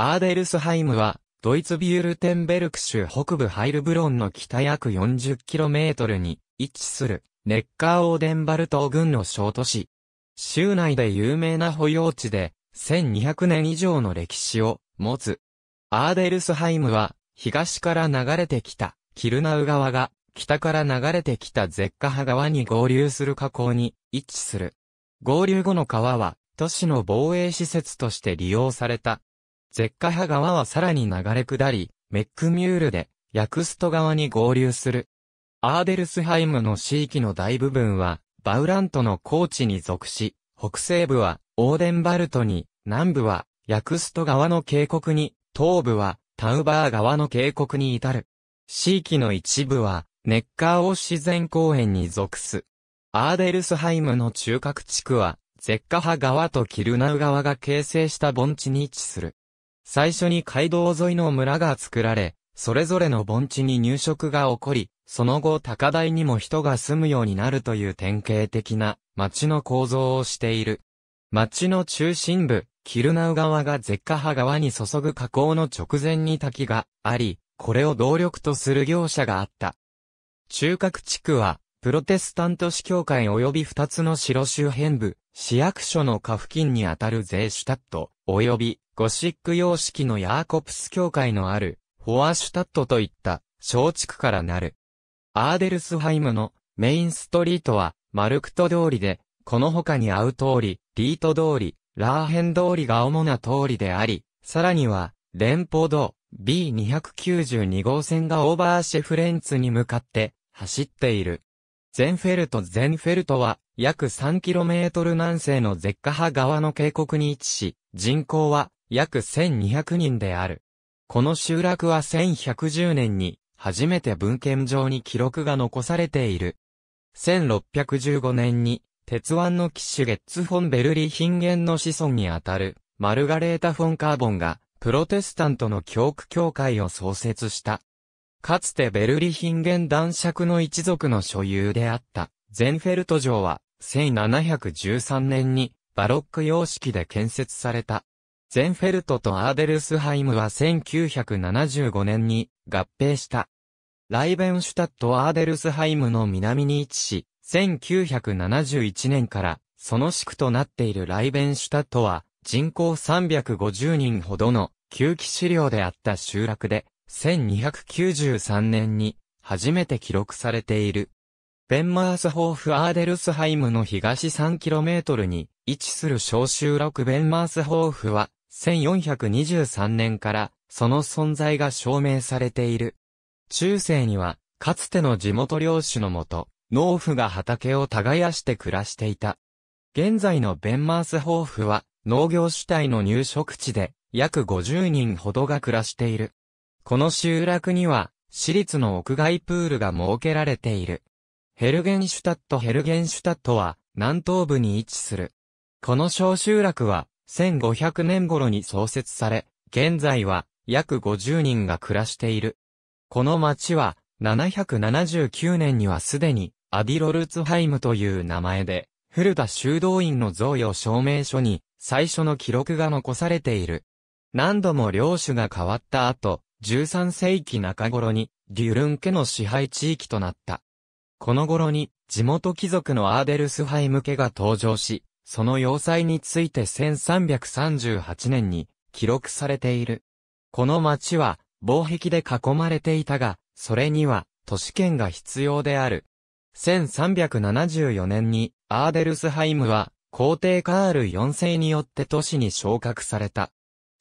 アーデルスハイムは、ドイツビュールテンベルク州北部ハイルブロンの北約 40km に位置する、ネッカーオーデンバルト軍の小都市。州内で有名な保養地で、1200年以上の歴史を持つ。アーデルスハイムは、東から流れてきた、キルナウ川が、北から流れてきたゼッカハ川に合流する河口に位置する。合流後の川は、都市の防衛施設として利用されたゼッカハ川はさらに流れ下り、メックミュールで、ヤクスト川に合流する。アーデルスハイムの地域の大部分は、バウラントの高地に属し、北西部はオーデンバルトに、南部はヤクスト川の渓谷に、東部はタウバー川の渓谷に至る。地域の一部は、ネッカーオ自然公園に属す。アーデルスハイムの中核地区は、ゼッカハ川とキルナウ川が形成した盆地に位置する。最初に街道沿いの村が作られ、それぞれの盆地に入植が起こり、その後高台にも人が住むようになるという典型的な町の構造をしている。町の中心部、キルナウ川がゼッカハ川に注ぐ河口の直前に滝があり、これを動力とする業者があった。中核地区は、プロテスタント市教会及び二つの城周辺部、市役所の下付近にあたるゼーシュタット、及びゴシック様式のヤーコプス教会のある、フォアシュタットといった小地区からなる。アーデルスハイムのメインストリートは、マルクト通りで、この他に合う通り、リート通り、ラーヘン通りが主な通りであり、さらには、連邦道 B292 号線がオーバーシェフレンツに向かって走っている。ゼンフェルトゼンフェルトは約 3km 南西のゼッカハ側の渓谷に位置し、人口は約1200人である。この集落は1110年に初めて文献上に記録が残されている。1615年に鉄腕の騎手ゲッツ・フォン・ベルリヒンゲンの子孫にあたるマルガレータ・フォン・カーボンがプロテスタントの教区協会を創設した。かつてベルリヒンゲン男爵の一族の所有であったゼンフェルト城は1713年にバロック様式で建設された。ゼンフェルトとアーデルスハイムは1975年に合併した。ライベンシュタットアーデルスハイムの南に位置し、1971年からその地区となっているライベンシュタットは人口350人ほどの旧気資料であった集落で、1293年に初めて記録されている。ベンマースホーフ・アーデルスハイムの東 3km に位置する小集落ベンマースホーフは、1423年からその存在が証明されている。中世には、かつての地元領主のもと、農夫が畑を耕して暮らしていた。現在のベンマースホーフは、農業主体の入植地で、約50人ほどが暮らしている。この集落には、私立の屋外プールが設けられている。ヘルゲンシュタットヘルゲンシュタットは南東部に位置する。この小集落は1500年頃に創設され、現在は約50人が暮らしている。この町は779年にはすでにアディロルツハイムという名前で、古田修道院の贈与証明書に最初の記録が残されている。何度も領主が変わった後、13世紀中頃にデュルン家の支配地域となった。この頃に地元貴族のアーデルスハイム家が登場し、その要塞について1338年に記録されている。この町は防壁で囲まれていたが、それには都市圏が必要である。1374年にアーデルスハイムは皇帝カール4世によって都市に昇格された。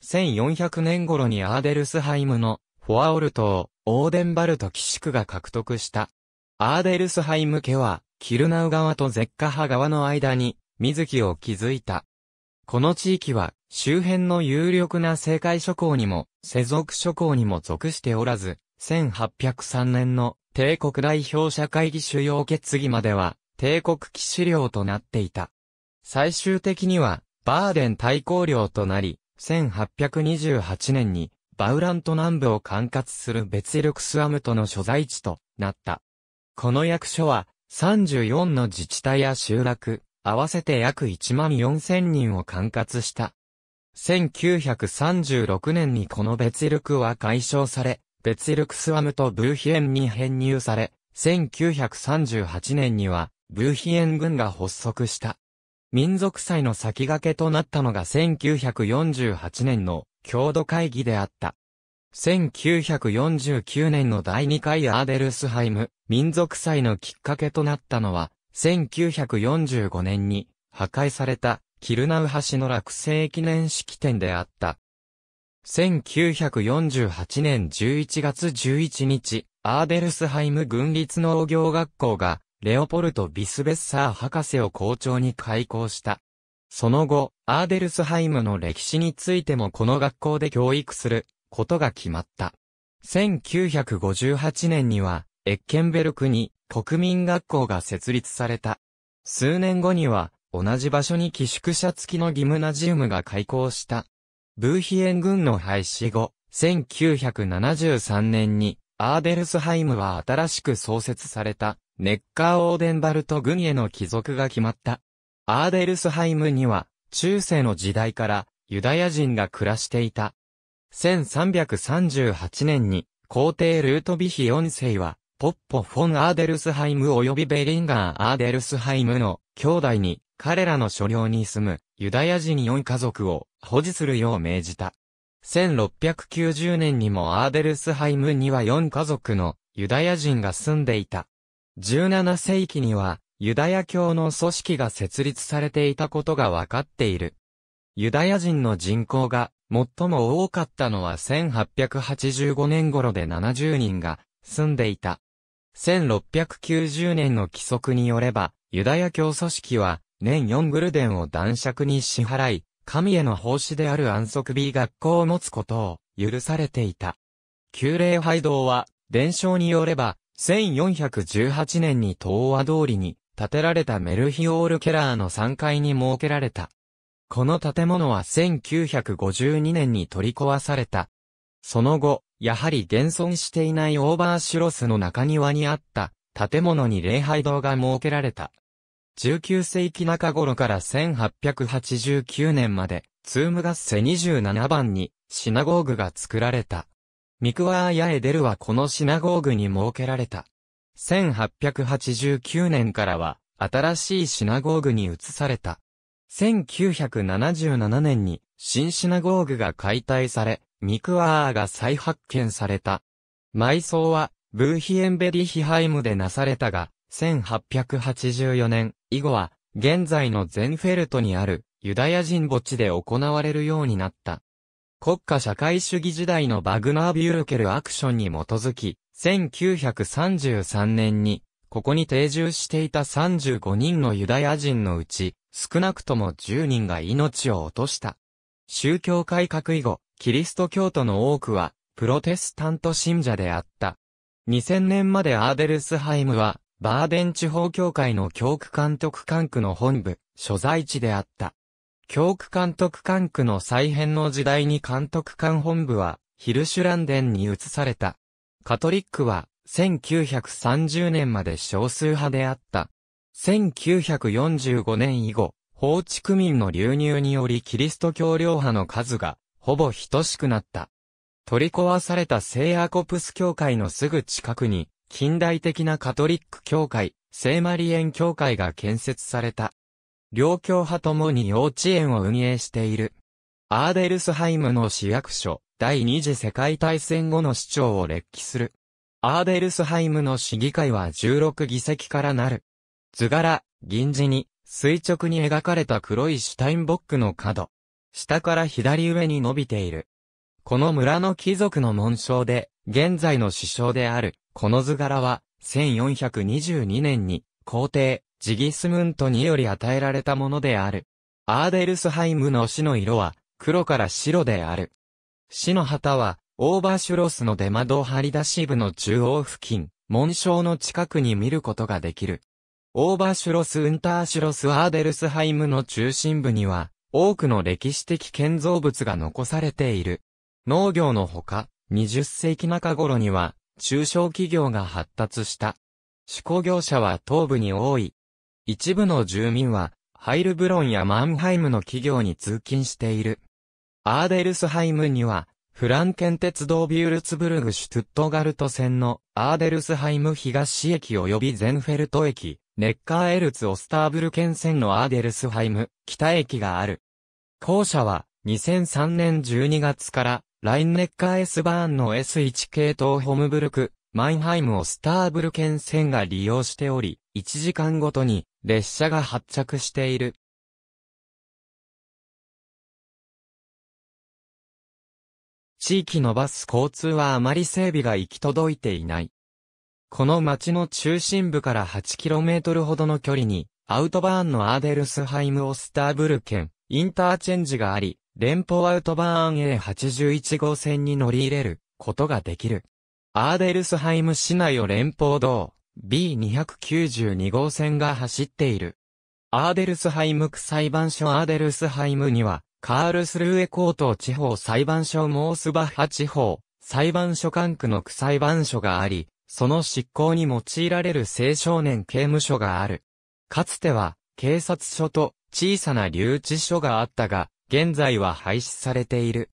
1400年頃にアーデルスハイムのフォアオルトをオーデンバルト騎士区が獲得した。アーデルスハイム家は、キルナウ川とゼッカハ川の間に、水木を築いた。この地域は、周辺の有力な世界諸侯にも、世俗諸侯にも属しておらず、1803年の帝国代表者会議主要決議までは、帝国騎士領となっていた。最終的には、バーデン大公領となり、1828年に、バウラント南部を管轄する別力スアムとの所在地となった。この役所は、34の自治体や集落、合わせて約1万4000人を管轄した。1936年にこの別力は解消され、別力スワムとブーヒエンに編入され、1938年には、ブーヒエン軍が発足した。民族祭の先駆けとなったのが1948年の郷土会議であった。1949年の第2回アーデルスハイム民族祭のきっかけとなったのは、1945年に破壊されたキルナウ橋の落成記念式典であった。1948年11月11日、アーデルスハイム軍立農業学校が、レオポルト・ビスベッサー博士を校長に開校した。その後、アーデルスハイムの歴史についてもこの学校で教育することが決まった。1958年には、エッケンベルクに国民学校が設立された。数年後には、同じ場所に寄宿舎付きのギムナジウムが開校した。ブーヒエン軍の廃止後、1973年に、アーデルスハイムは新しく創設された、ネッカーオーデンバルト軍への帰属が決まった。アーデルスハイムには、中世の時代から、ユダヤ人が暮らしていた。1338年に、皇帝ルートビヒ4世は、ポッポ・フォン・アーデルスハイム及びベリンガー・アーデルスハイムの兄弟に、彼らの所領に住むユダヤ人4家族を保持するよう命じた。1690年にもアーデルスハイムには4家族のユダヤ人が住んでいた。17世紀にはユダヤ教の組織が設立されていたことがわかっている。ユダヤ人の人口が最も多かったのは1885年頃で70人が住んでいた。1690年の規則によれば、ユダヤ教組織は年4グルデンを男爵に支払い、神への奉仕である安息日学校を持つことを許されていた。旧礼拝堂は、伝承によれば、1418年に東和通りに建てられたメルヒオール・ケラーの3階に設けられた。この建物は1952年に取り壊された。その後、やはり現存していないオーバーシュロスの中庭にあった建物に礼拝堂が設けられた。19世紀中頃から1889年まで、ツームガッセ27番にシナゴーグが作られた。ミクワーヤエデルはこのシナゴーグに設けられた。1889年からは新しいシナゴーグに移された。1977年にシンシナゴーグが解体され、ミクワーが再発見された。埋葬はブーヒエンベリヒハイムでなされたが、1884年以後は現在のゼンフェルトにあるユダヤ人墓地で行われるようになった。国家社会主義時代のバグナー・ビュルケルアクションに基づき、1933年に、ここに定住していた35人のユダヤ人のうち、少なくとも10人が命を落とした。宗教改革以後、キリスト教徒の多くは、プロテスタント信者であった。2000年までアーデルスハイムは、バーデン地方教会の教区監督管区の本部、所在地であった。教区監督管区の再編の時代に監督官本部は、ヒルシュランデンに移された。カトリックは、1930年まで少数派であった。1945年以後、法治区民の流入によりキリスト教領派の数が、ほぼ等しくなった。取り壊された聖アコプス教会のすぐ近くに、近代的なカトリック教会、聖マリエン教会が建設された。両教派ともに幼稚園を運営している。アーデルスハイムの市役所、第二次世界大戦後の市長を列記する。アーデルスハイムの市議会は16議席からなる。図柄、銀字に、垂直に描かれた黒いシュタインボックの角。下から左上に伸びている。この村の貴族の紋章で、現在の首相である、この図柄は、1422年に、皇帝、ジギスムントにより与えられたものである。アーデルスハイムの死の色は、黒から白である。死の旗は、オーバーシュロスの出窓張り出し部の中央付近、紋章の近くに見ることができる。オーバーシュロス・ウンターシュロス・アーデルスハイムの中心部には、多くの歴史的建造物が残されている。農業のほか、20世紀中頃には、中小企業が発達した。手工業者は東部に多い。一部の住民は、ハイルブロンやマンハイムの企業に通勤している。アーデルスハイムには、フランケン鉄道ビュールツブルグシュトゥットガルト線のアーデルスハイム東駅及びゼンフェルト駅、ネッカーエルツオスターブルケン線のアーデルスハイム北駅がある。校舎は2003年12月からラインネッカー S バーンの S1 系統ホムブルク、マインハイムオスターブルケン線が利用しており、1時間ごとに列車が発着している。地域のバス交通はあまり整備が行き届いていない。この町の中心部から 8km ほどの距離に、アウトバーンのアーデルスハイム・オスターブルケン、インターチェンジがあり、連邦アウトバーン A81 号線に乗り入れることができる。アーデルスハイム市内を連邦道 B292 号線が走っている。アーデルスハイム区裁判所アーデルスハイムにはカールスルーエコート地方裁判所モースバッハ地方裁判所管区の区裁判所があり、その執行に用いられる青少年刑務所がある。かつては、警察署と小さな留置所があったが、現在は廃止されている。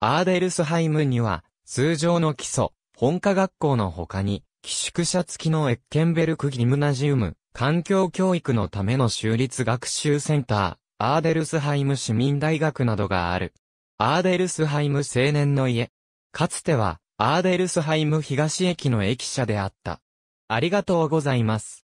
アーデルスハイムには、通常の基礎、本科学校の他に、寄宿舎付きのエッケンベルクギムナジウム、環境教育のための州立学習センター、アーデルスハイム市民大学などがある。アーデルスハイム青年の家。かつては、アーデルスハイム東駅の駅舎であった。ありがとうございます。